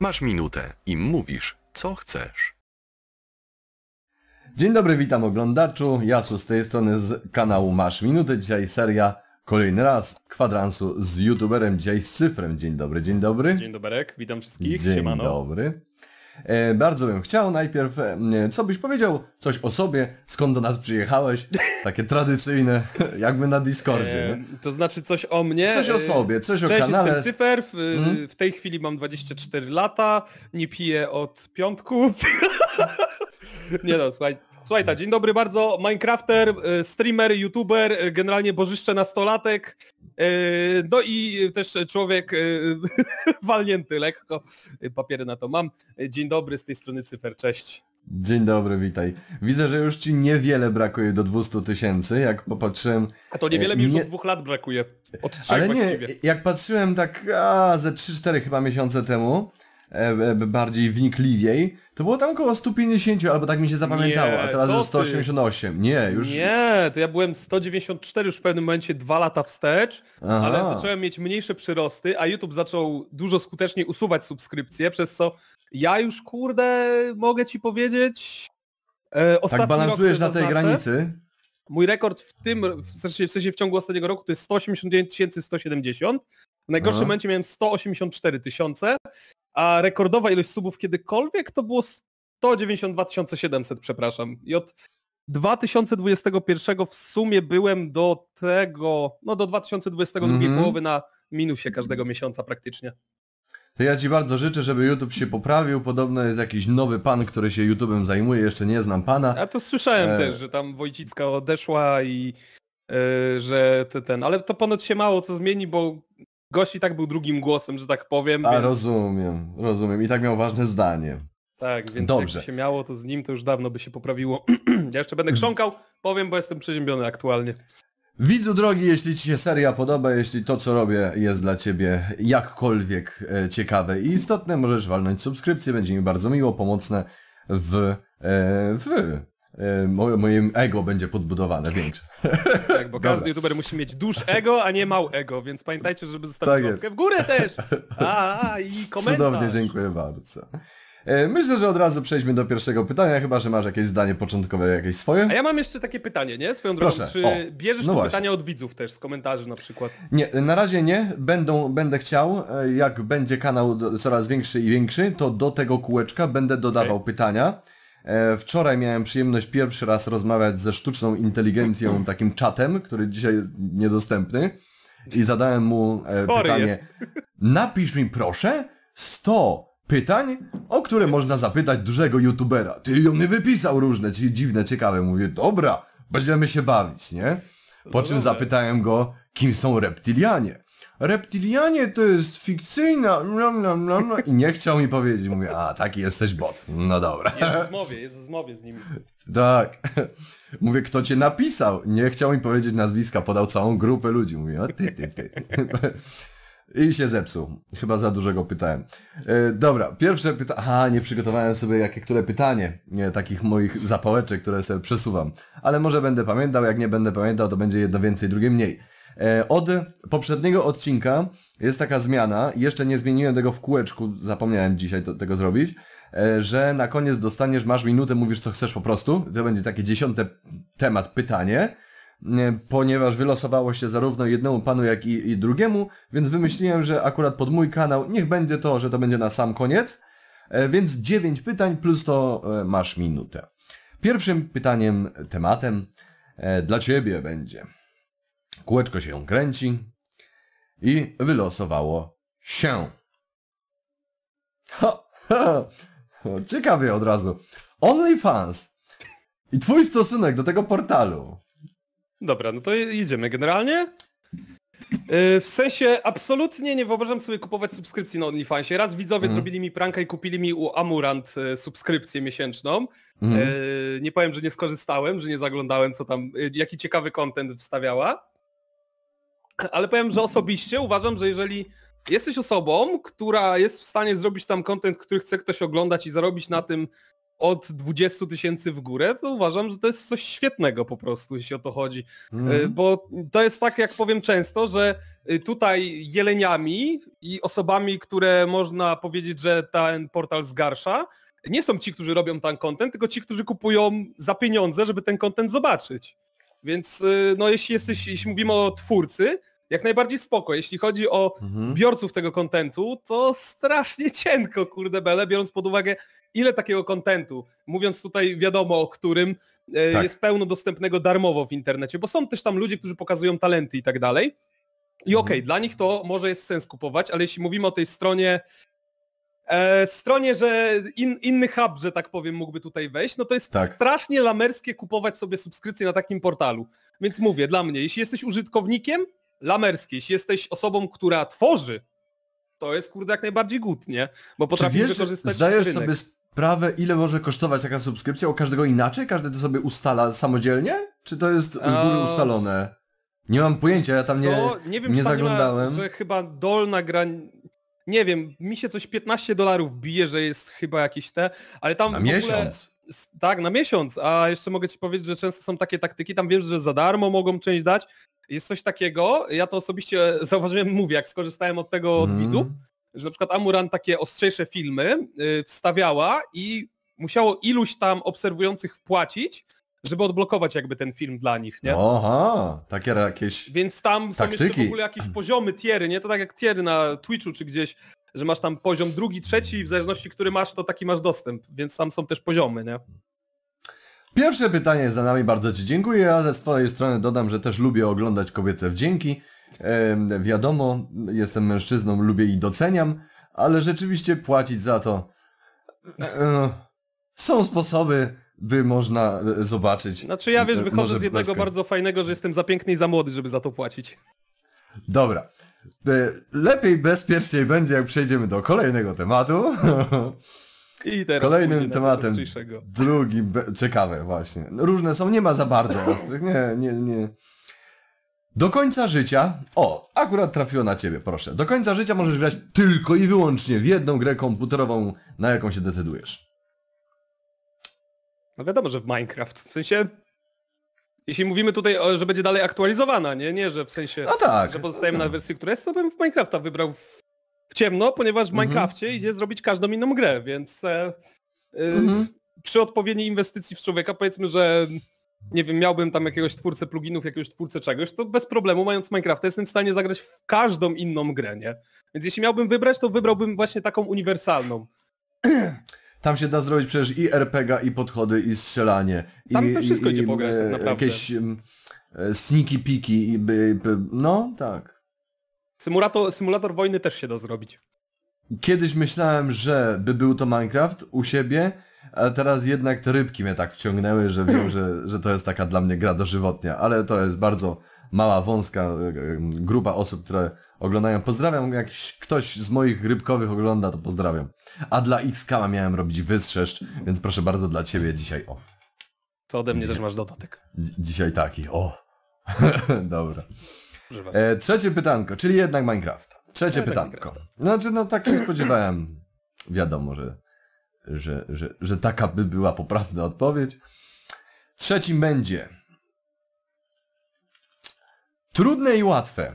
Masz minutę i mówisz, co chcesz. Dzień dobry, witam oglądaczu. Jasu z tej strony z kanału Masz Minutę. Dzisiaj seria Kolejny raz kwadransu z youtuberem, dzisiaj z cyfrem. Dzień dobry, dzień dobry. Dzień doberek, witam wszystkich. Dzień Siemano. dobry. E, bardzo bym chciał najpierw, e, e, co byś powiedział coś o sobie, skąd do nas przyjechałeś, takie tradycyjne, jakby na Discordzie. To znaczy coś o mnie. Coś o sobie, coś Cześć, o kanale. Jestem cyfer, w, hmm? w tej chwili mam 24 lata, nie piję od piątku. nie no, słuchaj, Słuchaj, ta, dzień dobry bardzo. Minecrafter, streamer, youtuber, generalnie bożyszcze nastolatek. E, no i też człowiek e, walnięty lekko, papiery na to mam. Dzień dobry, z tej strony Cyfer, cześć. Dzień dobry, witaj. Widzę, że już ci niewiele brakuje do 200 tysięcy, jak popatrzyłem... A to niewiele e, mi już nie... od dwóch lat brakuje. Od trzech Ale nie, jak patrzyłem tak a, ze 3-4 chyba miesiące temu, E, e, bardziej wnikliwiej, to było tam około 150 albo tak mi się zapamiętało, nie, a teraz już 188. Nie, już... Nie, to ja byłem 194 już w pewnym momencie dwa lata wstecz, Aha. ale zacząłem mieć mniejsze przyrosty, a YouTube zaczął dużo skuteczniej usuwać subskrypcje, przez co ja już kurde mogę ci powiedzieć... E, tak balansujesz na tej granicy? Mój rekord w tym, w sensie, w sensie w ciągu ostatniego roku to jest 189 170. W najgorszym Aha. momencie miałem 184 tysiące a rekordowa ilość subów kiedykolwiek to było 192 700, przepraszam. I od 2021 w sumie byłem do tego, no do 2022 mm. połowy na minusie każdego miesiąca praktycznie. To ja Ci bardzo życzę, żeby YouTube się poprawił. Podobno jest jakiś nowy pan, który się YouTubem zajmuje, jeszcze nie znam pana. Ja to słyszałem e... też, że tam Wojcicka odeszła i e, że ten, ale to ponad się mało co zmieni, bo gość i tak był drugim głosem, że tak powiem. A więc... rozumiem, rozumiem. I tak miał ważne zdanie. Tak, więc Dobrze. jak się miało, to z nim to już dawno by się poprawiło. ja jeszcze będę mhm. krząkał, powiem, bo jestem przeziębiony aktualnie. Widzu drogi, jeśli Ci się seria podoba, jeśli to co robię jest dla Ciebie jakkolwiek e, ciekawe i istotne, możesz walnąć subskrypcję, będzie mi bardzo miło, pomocne w, e, w moje, moje ego będzie podbudowane większe. bo Dobra. każdy youtuber musi mieć duż ego, a nie mał ego, więc pamiętajcie, żeby zostawić tak łapkę w górę też. A, a i komentarz. Cudownie, dziękuję bardzo. E, myślę, że od razu przejdźmy do pierwszego pytania, chyba że masz jakieś zdanie początkowe, jakieś swoje. A ja mam jeszcze takie pytanie, nie? Swoją drogą, Proszę. czy o, bierzesz no pytania od widzów też z komentarzy na przykład? Nie, na razie nie. Będą, będę chciał, e, jak będzie kanał coraz większy i większy, to do tego kółeczka będę dodawał okay. pytania. E, wczoraj miałem przyjemność pierwszy raz rozmawiać ze sztuczną inteligencją, takim czatem, który dzisiaj jest niedostępny. I zadałem mu Bory e, pytanie, jest. napisz mi proszę 100 pytań, o które można zapytać dużego youtubera. Ty on mi wypisał różne, czyli dziwne, ciekawe. Mówię, dobra, będziemy się bawić, nie? Po czym zapytałem go, kim są reptilianie reptilianie to jest fikcyjna, i nie chciał mi powiedzieć. Mówię, a taki jesteś bot. No dobra. Jest w zmowie, jest w zmowie z nimi. Tak. Mówię, kto cię napisał? Nie chciał mi powiedzieć nazwiska, podał całą grupę ludzi. Mówię, o ty, ty, ty. I się zepsuł. Chyba za dużego pytałem. E, dobra, pierwsze pytanie... Aha, nie przygotowałem sobie jakie które pytanie. Nie, takich moich zapałeczek, które sobie przesuwam. Ale może będę pamiętał, jak nie będę pamiętał, to będzie jedno więcej, drugie mniej. E, od poprzedniego odcinka jest taka zmiana, jeszcze nie zmieniłem tego w kółeczku, zapomniałem dzisiaj to, tego zrobić, e, że na koniec dostaniesz, masz minutę, mówisz co chcesz po prostu, to będzie takie dziesiąte temat, pytanie, e, ponieważ wylosowało się zarówno jednemu panu, jak i, i drugiemu, więc wymyśliłem, że akurat pod mój kanał niech będzie to, że to będzie na sam koniec, więc dziewięć pytań plus to masz minutę. Pierwszym pytaniem, tematem dla ciebie będzie. Kółeczko się kręci i wylosowało się. Ha, ha, ciekawie od razu. OnlyFans i twój stosunek do tego portalu. Dobra, no to idziemy generalnie. Y, w sensie absolutnie nie wyobrażam sobie kupować subskrypcji na OnlyFansie. Raz widzowie mm. zrobili mi pranka i kupili mi u Amurant y, subskrypcję miesięczną. Mm. nie powiem, że nie skorzystałem, że nie zaglądałem, co tam, jaki ciekawy content wstawiała ale powiem, że osobiście uważam, że jeżeli jesteś osobą, która jest w stanie zrobić tam kontent, który chce ktoś oglądać i zarobić na tym od 20 tysięcy w górę, to uważam, że to jest coś świetnego po prostu, jeśli o to chodzi. Mm. Bo to jest tak, jak powiem często, że y, tutaj jeleniami i osobami, które można powiedzieć, że ten portal zgarsza, nie są ci, którzy robią ten kontent, tylko ci, którzy kupują za pieniądze, żeby ten kontent zobaczyć. Więc y, no, jeśli jesteś, jeśli mówimy o twórcy, jak najbardziej spoko. Jeśli chodzi o mhm. biorców tego kontentu, to strasznie cienko, kurde bele, biorąc pod uwagę, ile takiego kontentu, mówiąc tutaj wiadomo o którym, e, tak. jest pełno dostępnego darmowo w internecie, bo są też tam ludzie, którzy pokazują talenty i tak dalej. I mhm. okej, okay, dla nich to może jest sens kupować, ale jeśli mówimy o tej stronie e, stronie, że in, inny hub, że tak powiem, mógłby tutaj wejść, no to jest tak. strasznie lamerskie kupować sobie subskrypcję na takim portalu. Więc mówię, dla mnie, jeśli jesteś użytkownikiem, lamerski, jeśli jesteś osobą, która tworzy, to jest kurde jak najbardziej gut, nie? Bo potrafi wiesz, wykorzystać zdajesz rynek. sobie sprawę, ile może kosztować taka subskrypcja? U każdego inaczej? Każdy to sobie ustala samodzielnie? Czy to jest z góry ustalone? Nie mam pojęcia, ja tam nie, nie, wiem, nie zaglądałem. że chyba dolna granica... Nie wiem, mi się coś 15 dolarów bije, że jest chyba jakieś te, ale tam Na w ogóle... miesiąc. Tak, na miesiąc, a jeszcze mogę ci powiedzieć, że często są takie taktyki, tam wiesz, że za darmo mogą część dać. Jest coś takiego, ja to osobiście zauważyłem, mówię, jak skorzystałem od tego od mm. widzów, że na przykład Amuran takie ostrzejsze filmy yy, wstawiała i musiało iluś tam obserwujących wpłacić, żeby odblokować jakby ten film dla nich, nie? Aha, takie jakieś Więc tam taktyki. są jeszcze w ogóle jakieś poziomy, tiery, nie? To tak jak tiery na Twitchu czy gdzieś, że masz tam poziom drugi, trzeci i w zależności, który masz, to taki masz dostęp, więc tam są też poziomy, nie? Pierwsze pytanie za nami, bardzo Ci dziękuję, ale z Twojej strony dodam, że też lubię oglądać kobiece wdzięki. wiadomo, jestem mężczyzną, lubię i doceniam, ale rzeczywiście płacić za to... są sposoby, by można e, zobaczyć. Znaczy ja wiesz, e, wychodzę z jednego bardzo fajnego, że jestem za piękny i za młody, żeby za to płacić. Dobra. Lepiej, bezpieczniej będzie, jak przejdziemy do kolejnego tematu. I teraz Kolejnym tematem, drugim, ciekawe właśnie. No, różne są, nie ma za bardzo ostrych, nie, nie, nie. Do końca życia, o, akurat trafiło na ciebie, proszę. Do końca życia możesz grać tylko i wyłącznie w jedną grę komputerową, na jaką się decydujesz. No wiadomo, że w Minecraft, w sensie jeśli mówimy tutaj, o, że będzie dalej aktualizowana, nie, nie, że w sensie, no tak. że pozostajemy no. na wersji, która jest, to bym w Minecrafta wybrał w, w ciemno, ponieważ w mhm. Minecrafcie mhm. idzie zrobić każdą inną grę, więc e, e, mhm. przy odpowiedniej inwestycji w człowieka, powiedzmy, że nie wiem, miałbym tam jakiegoś twórcę pluginów, jakiegoś twórcę czegoś, to bez problemu, mając Minecrafta, jestem w stanie zagrać w każdą inną grę, nie? Więc jeśli miałbym wybrać, to wybrałbym właśnie taką uniwersalną. Tam się da zrobić przecież i RPG i podchody, i strzelanie. Tam i, to wszystko i, idzie po grę, e, naprawdę. Jakieś mm, e, sniki piki i by, by, no tak. Symulator, symulator wojny też się da zrobić. Kiedyś myślałem, że by był to Minecraft u siebie, a teraz jednak te rybki mnie tak wciągnęły, że wiem, że, że to jest taka dla mnie gra dożywotnia, ale to jest bardzo mała, wąska e, e, grupa osób, które oglądają. Pozdrawiam, jak ktoś z moich rybkowych ogląda, to pozdrawiam. A dla XK miałem robić wystrzeszcz, więc proszę bardzo dla ciebie dzisiaj o. To ode mnie dzisiaj, też masz dodatek. Dzisiaj taki, o. Dobra. E, trzecie pytanko, czyli jednak Minecraft. Trzecie no, pytanko. Znaczy, no tak się spodziewałem. Wiadomo, że, że, że, że taka by była poprawna odpowiedź. Trzeci będzie Trudne i łatwe.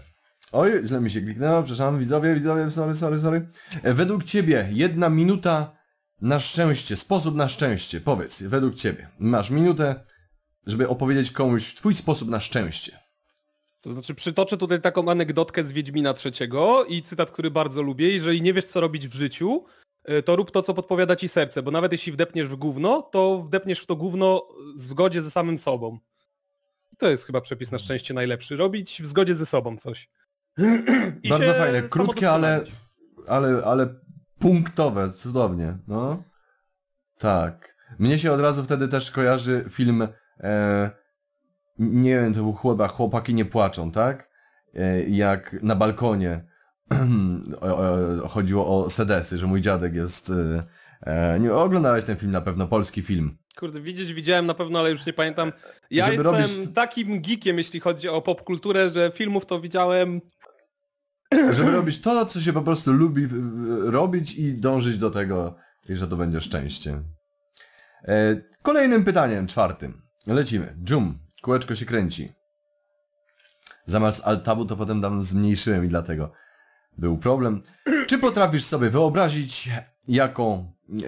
Oj, źle mi się kliknęło, przepraszam, widzowie, widzowie, sorry, sorry, sorry. E, według ciebie jedna minuta na szczęście, sposób na szczęście, powiedz, według ciebie. Masz minutę, żeby opowiedzieć komuś twój sposób na szczęście. To znaczy przytoczę tutaj taką anegdotkę z Wiedźmina trzeciego i cytat, który bardzo lubię. Jeżeli nie wiesz co robić w życiu, e, to rób to, co podpowiada ci serce, bo nawet jeśli wdepniesz w gówno, to wdepniesz w to gówno w zgodzie ze samym sobą. To jest chyba przepis na szczęście najlepszy. Robić w zgodzie ze sobą coś. I Bardzo fajne, krótkie, ale, ale, ale punktowe, cudownie, no. Tak. Mnie się od razu wtedy też kojarzy film, e, nie wiem, to był chłopak, chłopaki nie płaczą, tak? E, jak na balkonie chodziło o sedesy, że mój dziadek jest... E, e, nie oglądałeś ten film na pewno, polski film. Kurde, widzieć widziałem na pewno, ale już nie pamiętam. Ja Żeby jestem robić... takim geekiem, jeśli chodzi o popkulturę, że filmów to widziałem... Żeby robić to, co się po prostu lubi robić i dążyć do tego, i że to będzie szczęście. E, kolejnym pytaniem, czwartym. Lecimy. Jum. Kółeczko się kręci. Zamiast altabu to potem tam zmniejszyłem i dlatego był problem. Czy potrafisz sobie wyobrazić jako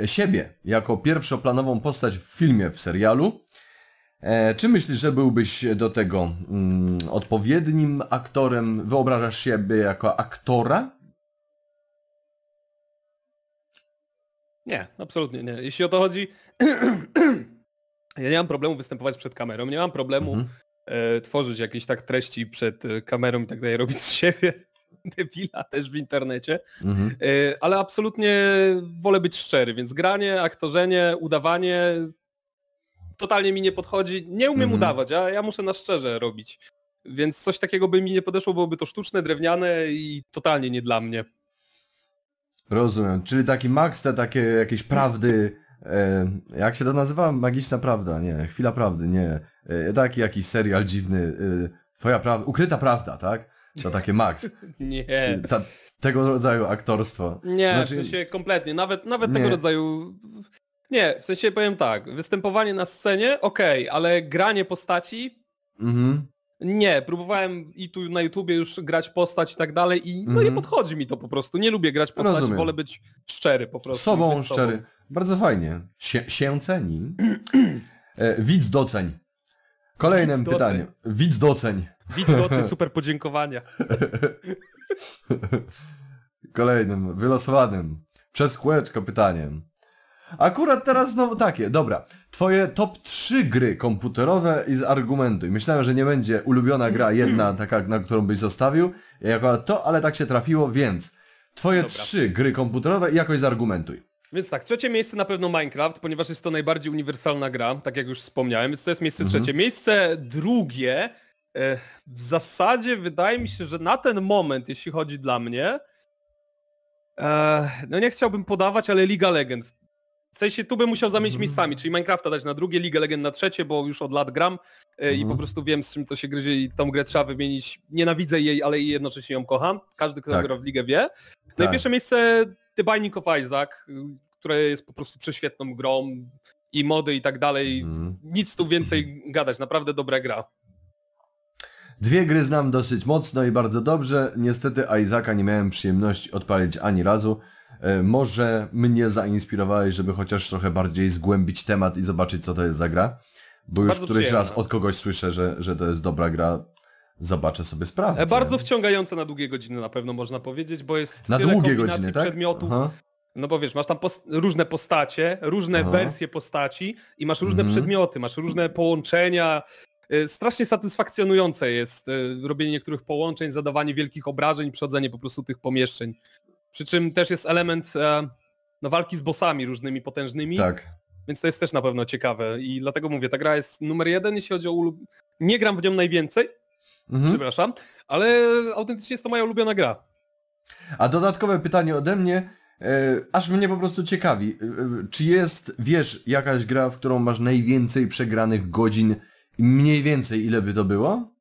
siebie, jako pierwszoplanową postać w filmie, w serialu? E, czy myślisz, że byłbyś do tego mm, odpowiednim aktorem? Wyobrażasz siebie jako aktora? Nie, absolutnie nie. Jeśli o to chodzi, ja nie mam problemu występować przed kamerą, nie mam problemu mhm. e, tworzyć jakieś tak treści przed e, kamerą i tak dalej, robić z siebie. debila też w internecie, mhm. E, ale absolutnie wolę być szczery, więc granie, aktorzenie, udawanie totalnie mi nie podchodzi. Nie umiem mhm. udawać, a ja muszę na szczerze robić. Więc coś takiego by mi nie podeszło, byłoby to sztuczne, drewniane i totalnie nie dla mnie. Rozumiem, czyli taki max te takie jakieś prawdy, e, jak się to nazywa? Magiczna prawda, nie, chwila prawdy, nie. E, taki jakiś serial dziwny, e, twoja prawda, ukryta prawda, tak? To takie max. Nie. Ta, tego rodzaju aktorstwo. Nie, znaczy... w sensie kompletnie. Nawet, nawet tego rodzaju... Nie, w sensie powiem tak. Występowanie na scenie, okej, okay, ale granie postaci... Mhm. Nie, próbowałem i tu na YouTubie już grać postać i tak dalej i no nie mhm. podchodzi mi to po prostu. Nie lubię grać postać, Rozumiem. wolę być szczery po prostu. Sobą szczery. Sobą. Bardzo fajnie. się ceni. E, widz doceń. Kolejnym Widz pytaniem. Doceń. Widz doceń. Widz doceń, super podziękowania. Kolejnym, wylosowanym. Przez kółeczko pytaniem. Akurat teraz znowu takie. Dobra, twoje top 3 gry komputerowe i argumentuj. Myślałem, że nie będzie ulubiona gra jedna, mhm. taka, na którą byś zostawił, jako to, ale tak się trafiło, więc twoje Dobra. trzy gry komputerowe i jakoś zargumentuj. Więc tak, trzecie miejsce na pewno Minecraft, ponieważ jest to najbardziej uniwersalna gra, tak jak już wspomniałem, więc to jest miejsce mhm. trzecie. Miejsce drugie, e, w zasadzie wydaje mi się, że na ten moment, jeśli chodzi dla mnie, e, no nie chciałbym podawać, ale Liga Legend. W sensie tu bym musiał zamienić mhm. miejscami, czyli Minecrafta dać na drugie, Ligę Legend na trzecie, bo już od lat gram mhm. i po mhm. prostu wiem z czym to się gryzie i tą grę trzeba wymienić. Nienawidzę jej, ale jednocześnie ją kocham. Każdy, kto tak. gra w ligę wie. No tak. pierwsze miejsce The Binding of Isaac, y, które jest po prostu prześwietną grą i mody i tak dalej. Mm. Nic tu więcej mhm. gadać, naprawdę dobra gra. Dwie gry znam dosyć mocno i bardzo dobrze. Niestety Isaaca nie miałem przyjemności odpalić ani razu. E, może mnie zainspirowałeś, żeby chociaż trochę bardziej zgłębić temat i zobaczyć co to jest za gra. Bo już bardzo któryś przyjemne. raz od kogoś słyszę, że, że to jest dobra gra, Zobaczę sobie sprawę. E, bardzo wciągające na długie godziny na pewno można powiedzieć, bo jest na długie godziny, tak? przedmiotów. No bo wiesz, masz tam post różne postacie, różne Aha. wersje postaci i masz różne mhm. przedmioty, masz różne połączenia. E, strasznie satysfakcjonujące jest e, robienie niektórych połączeń, zadawanie wielkich obrażeń, przechodzenie po prostu tych pomieszczeń. Przy czym też jest element no, walki z bossami różnymi potężnymi. Tak. Więc to jest też na pewno ciekawe i dlatego mówię, ta gra jest numer jeden, jeśli chodzi o Nie gram w nią najwięcej, Mhm. Przepraszam, ale autentycznie jest to moja ulubiona gra. A dodatkowe pytanie ode mnie, e, aż mnie po prostu ciekawi, e, e czy jest, wiesz, jakaś gra, w którą masz najwięcej przegranych godzin, mniej więcej ile by to było?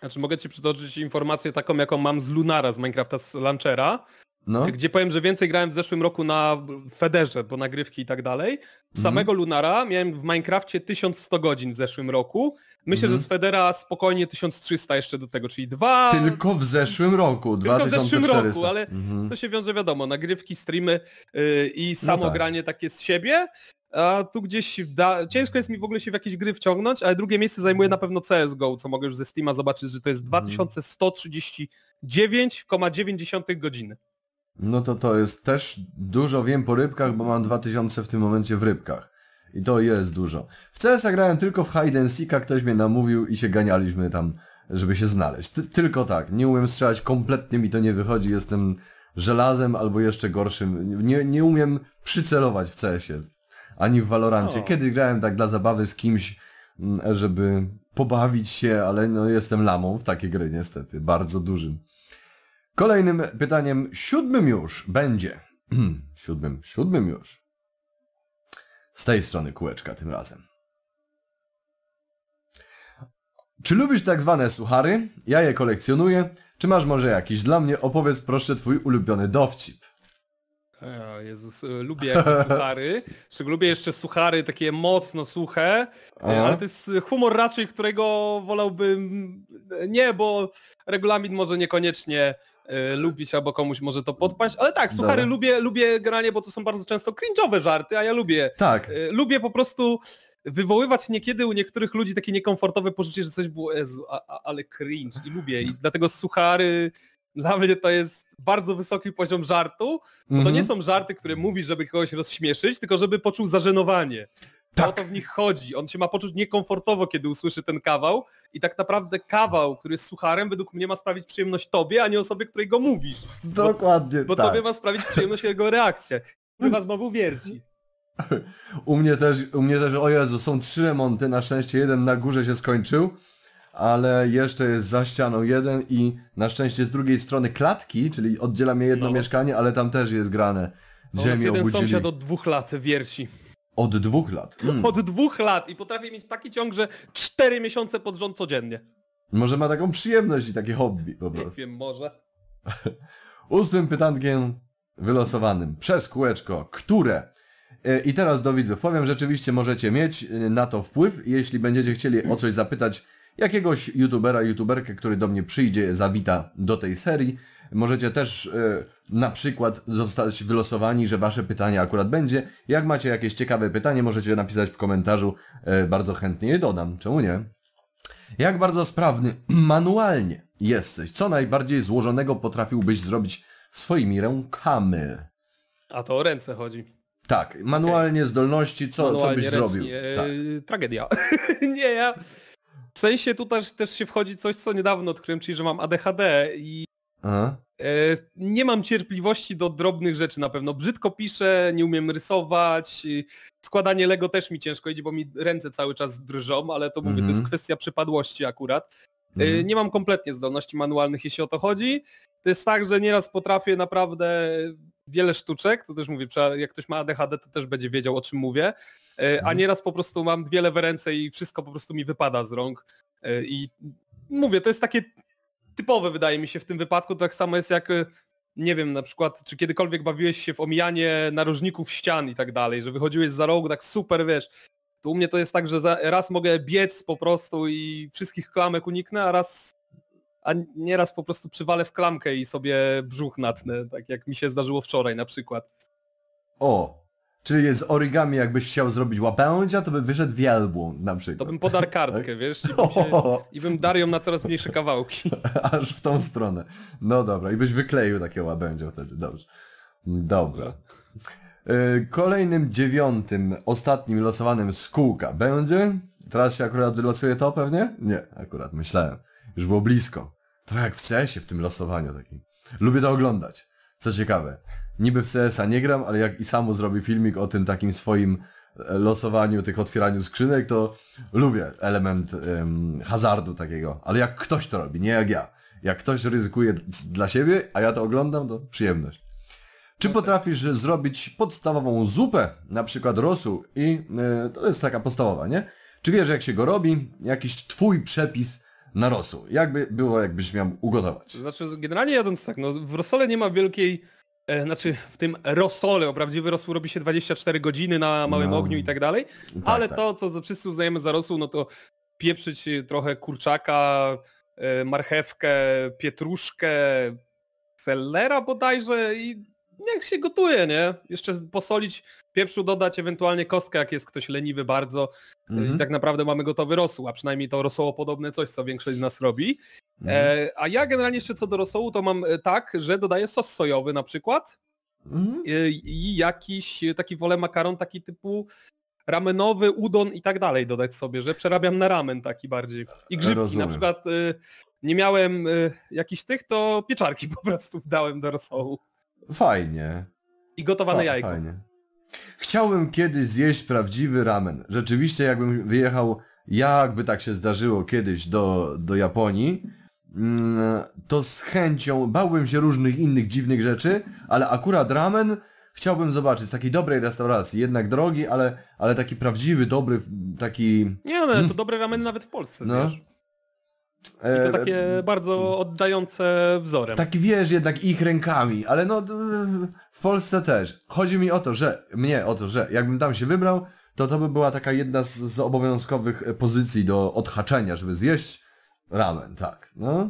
Znaczy mogę ci przytoczyć informację taką, jaką mam z Lunara, z Minecrafta z Launchera, no. Gdzie powiem, że więcej grałem w zeszłym roku na Federze, bo nagrywki i tak dalej. Mhm. Samego mm. Lunara miałem w Minecrafcie 1100 godzin w zeszłym roku. Myślę, mm. że z Federa spokojnie 1300 jeszcze do tego, czyli dwa... Tylko w zeszłym roku, Tylko 2400. w zeszłym roku, ale mm. to się wiąże wiadomo, nagrywki, streamy yy, i samo no tak. granie takie z siebie. A tu gdzieś da... ciężko jest mi w ogóle się w jakieś gry wciągnąć, ale drugie miejsce zajmuje na pewno CSGO, co mogę już ze Steama zobaczyć, że to jest 2139,9 mhm. godziny. No to to jest też dużo wiem po rybkach, bo mam 2000 w tym momencie w rybkach. I to jest dużo. W CS grałem tylko w Hide and Seeka, ktoś mnie namówił i się ganialiśmy tam, żeby się znaleźć. tylko tak, nie umiem strzelać, kompletnie mi to nie wychodzi, jestem żelazem albo jeszcze gorszym. Nie, nie umiem przycelować w CS-ie, ani w Valorancie. No. Kiedy grałem tak dla zabawy z kimś, mm, żeby pobawić się, ale no jestem lamą w takie gry niestety, bardzo dużym. Kolejnym pytaniem, siódmym już będzie. siódmym, siódmym już. Z tej strony kółeczka tym razem. Czy lubisz tak zwane suchary? Ja je kolekcjonuję. Czy masz może jakiś dla mnie? Opowiedz proszę twój ulubiony dowcip. O Jezus, e, lubię suchary. lubię jeszcze suchary takie mocno suche, e, Aha. ale to jest humor raczej, którego wolałbym e, nie, bo regulamin może niekoniecznie E, lubić albo komuś może to podpaść, ale tak, suchary lubię, lubię granie, bo to są bardzo często cringe'owe żarty, a ja lubię. Tak. E, lubię po prostu wywoływać niekiedy u niektórych ludzi takie niekomfortowe poczucie, że coś było, Jezu, a, a, ale cringe i lubię i dlatego suchary dla mnie to jest bardzo wysoki poziom żartu, bo mm -hmm. to nie mhm. są żarty, które mówisz, żeby kogoś rozśmieszyć, tylko żeby poczuł zażenowanie tak. o no to w nich chodzi. On się ma poczuć niekomfortowo, kiedy usłyszy ten kawał i tak naprawdę kawał, który jest sucharem, według mnie ma sprawić przyjemność tobie, a nie osobie, której go mówisz. Dokładnie Bo, bo tak. tobie ma sprawić przyjemność jego reakcja. Chyba znowu wierci. U mnie też, u mnie też, o Jezu, są trzy remonty, na szczęście jeden na górze się skończył, ale jeszcze jest za ścianą jeden i na szczęście z drugiej strony klatki, czyli oddziela mnie jedno no. mieszkanie, ale tam też jest grane. Ziemię no, jeden obudzili. sąsiad od dwóch lat wierci. Od dwóch lat. Mm. Od dwóch lat i potrafię mieć taki ciąg, że cztery miesiące pod rząd codziennie. Może ma taką przyjemność i takie hobby po prostu. Nie wiem, może. Ósmym pytankiem wylosowanym przez kółeczko, które e, i teraz do widzów powiem, rzeczywiście możecie mieć e, na to wpływ, jeśli będziecie chcieli o coś zapytać jakiegoś youtubera, youtuberkę, który do mnie przyjdzie, zawita do tej serii. Możecie też e, na przykład zostać wylosowani, że wasze pytanie akurat będzie. Jak macie jakieś ciekawe pytanie, możecie napisać w komentarzu. E, bardzo chętnie je dodam. Czemu nie? Jak bardzo sprawny manualnie jesteś? Co najbardziej złożonego potrafiłbyś zrobić swoimi rękami? A to o ręce chodzi. Tak, manualnie okay. zdolności, co, manualnie, co byś ręcznie. zrobił? E, tak. Tragedia. nie, ja... W sensie tutaj też, też się wchodzi coś, co niedawno odkryłem, czyli że mam ADHD i Aha. E, nie mam cierpliwości do drobnych rzeczy na pewno. Brzydko piszę, nie umiem rysować. Y, składanie Lego też mi ciężko idzie, bo mi ręce cały czas drżą, ale to mówię, mm-hmm. to jest mhm. kwestia przypadłości akurat. Mm-hmm. Nie mam kompletnie zdolności manualnych, jeśli o to chodzi. To jest tak, że nieraz potrafię naprawdę wiele sztuczek, to też mówię, jak ktoś ma ADHD, to też będzie wiedział, o czym mówię, e, a mhm. nieraz po prostu mam dwie lewe ręce i wszystko po prostu mi wypada z rąk. I mówię, to jest takie typowe wydaje mi się w tym wypadku, to tak samo jest jak y, nie wiem, na przykład, czy kiedykolwiek bawiłeś się w omijanie narożników ścian i tak dalej, że wychodziłeś za rogu, tak super, wiesz. To u mnie to jest tak, że za, raz mogę biec po prostu i wszystkich klamek uniknę, a raz, a nieraz po prostu przywalę w klamkę i sobie brzuch natnę, tak jak mi się zdarzyło wczoraj na przykład. O, Czyli z origami jakbyś chciał zrobić łabędzia, to by wyszedł wielbłąd na przykład. To bym podar kartkę, tak? wiesz, i bym, się, i bym dar ją na coraz mniejsze kawałki. Aż w tą stronę. No dobra, i byś wykleił takie łabędzia. wtedy, dobrze. Dobra. E, kolejnym dziewiątym, ostatnim losowanym z kółka będzie? Teraz się akurat wylosuje to pewnie? Nie, akurat myślałem. Już było blisko. Trochę jak w cs w tym losowaniu takim. Lubię to oglądać. Co ciekawe niby w CS-a nie gram, ale jak i samo zrobi filmik o tym takim swoim e, losowaniu, tych otwieraniu skrzynek, to lubię element ym, hazardu takiego. Ale jak ktoś to robi, nie jak ja. Jak ktoś ryzykuje dla siebie, a ja to oglądam, to przyjemność. Czy potrafisz e, zrobić podstawową zupę, na przykład rosół i yy, to jest taka podstawowa, nie? Czy wiesz jak się go robi? Jakiś twój przepis na rosół. Jakby było, jakbyś miał ugotować? Znaczy, generalnie jadąc tak, no w rosole nie ma wielkiej e, znaczy w tym rosole, o prawdziwy rosół robi się 24 godziny na małym no. ogniu i tak dalej, tak, ale tak. to, co wszyscy uznajemy za rosół, no to pieprzyć y, trochę kurczaka, e, marchewkę, pietruszkę, selera bodajże i niech się gotuje, nie? Jeszcze posolić, pieprzu dodać, ewentualnie kostkę, jak jest ktoś leniwy bardzo. Y, mhm. I tak naprawdę mamy gotowy rosół, a przynajmniej to rosołopodobne coś, co większość z nas robi. E, mhm. E, a ja generalnie jeszcze co do rosołu, to mam e, tak, że dodaję sos sojowy na przykład mhm. E, i jakiś taki wolę makaron taki typu ramenowy, udon i tak dalej dodać sobie, że przerabiam na ramen taki bardziej. I grzybki Rozumiem. na przykład. Y, nie miałem y, jakichś tych, to pieczarki po prostu wdałem do rosołu. Fajnie. I gotowane Fa jajko. Fajnie. Chciałbym kiedyś zjeść prawdziwy ramen. Rzeczywiście jakbym wyjechał, jakby tak się zdarzyło kiedyś do, do Japonii, mm, to z chęcią, bałbym się różnych innych dziwnych rzeczy, ale akurat ramen chciałbym zobaczyć z takiej dobrej restauracji, jednak drogi, ale, ale taki prawdziwy, dobry, taki... Nie, ale no, to mm. dobry ramen nawet w Polsce, no. E, I to takie e, bardzo oddające wzorem. Tak wiesz jednak ich rękami, ale no w Polsce też. Chodzi mi o to, że mnie o to, że jakbym tam się wybrał, to to by była taka jedna z, z obowiązkowych pozycji do odhaczenia, żeby zjeść ramen, tak. No.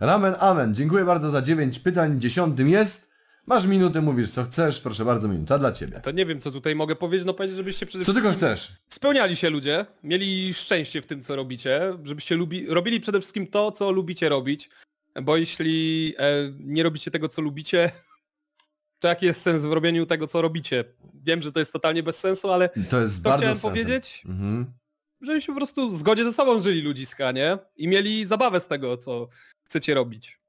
Ramen amen. Dziękuję bardzo za dziewięć pytań. Dziesiątym jest Masz minutę, mówisz co chcesz, proszę bardzo, minuta dla ciebie. To nie wiem, co tutaj mogę powiedzieć, no powiedzieć, żebyście przede wszystkim... Co tylko chcesz? Spełniali się ludzie, mieli szczęście w tym, co robicie, żebyście lubi... robili przede wszystkim to, co lubicie robić, bo jeśli e, nie robicie tego, co lubicie, to jaki jest sens w robieniu tego, co robicie? Wiem, że to jest totalnie bez sensu, ale to jest to bardzo chciałem powiedzieć, mhm. żebyście po prostu w zgodzie ze sobą żyli ludziska, nie? I mieli zabawę z tego, co chcecie robić.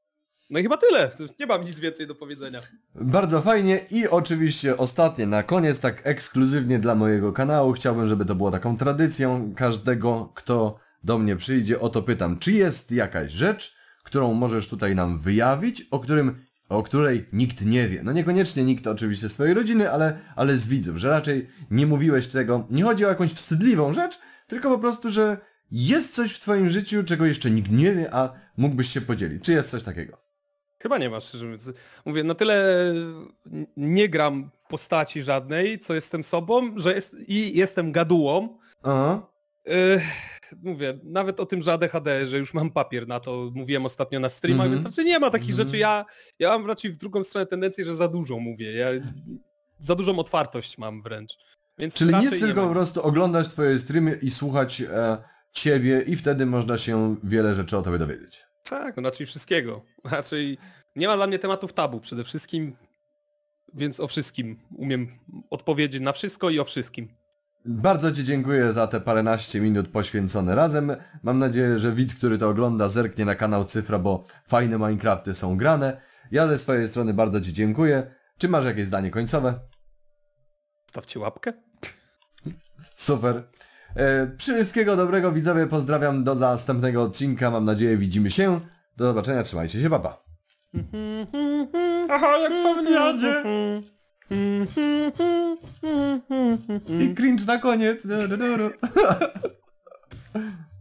No i chyba tyle. Nie mam nic więcej do powiedzenia. Bardzo fajnie i oczywiście ostatnie, na koniec, tak ekskluzywnie dla mojego kanału, chciałbym, żeby to było taką tradycją. Każdego, kto do mnie przyjdzie, o to pytam, czy jest jakaś rzecz, którą możesz tutaj nam wyjawić, o którym o której nikt nie wie. No niekoniecznie nikt oczywiście swojej rodziny, ale, ale z widzów, że raczej nie mówiłeś tego. Nie chodzi o jakąś wstydliwą rzecz, tylko po prostu, że jest coś w twoim życiu, czego jeszcze nikt nie wie, a mógłbyś się podzielić. Czy jest coś takiego? Chyba nie masz, Mówię, na tyle nie gram postaci żadnej, co jestem sobą, że jest, i jestem gadułą. Aha. mówię, nawet o tym, że ADHD, że już mam papier na to, mówiłem ostatnio na streamach, mm -hmm. więc nie ma takich mm -hmm. rzeczy. Ja, ja mam raczej w drugą stronę tendencję, że za dużo mówię. Ja za dużą otwartość mam wręcz. Więc Czyli nie jest tylko nie po prostu oglądać twoje streamy i słuchać e, ciebie i wtedy można się wiele rzeczy o tobie dowiedzieć. Tak, no raczej wszystkiego. Raczej nie ma dla mnie tematów tabu przede wszystkim, więc o wszystkim umiem odpowiedzieć na wszystko i o wszystkim. Bardzo Ci dziękuję za te paręnaście minut poświęcone razem. Mam nadzieję, że widz, który to ogląda, zerknie na kanał Cyfra, bo fajne Minecrafty są grane. Ja ze swojej strony bardzo Ci dziękuję. Czy masz jakieś zdanie końcowe? Stawcie łapkę. Super. E, wszystkiego dobrego widzowie, pozdrawiam do następnego odcinka, mam nadzieję widzimy się. Do zobaczenia, trzymajcie się, baba. Aha, jak po wywiadzie! I cringe na koniec.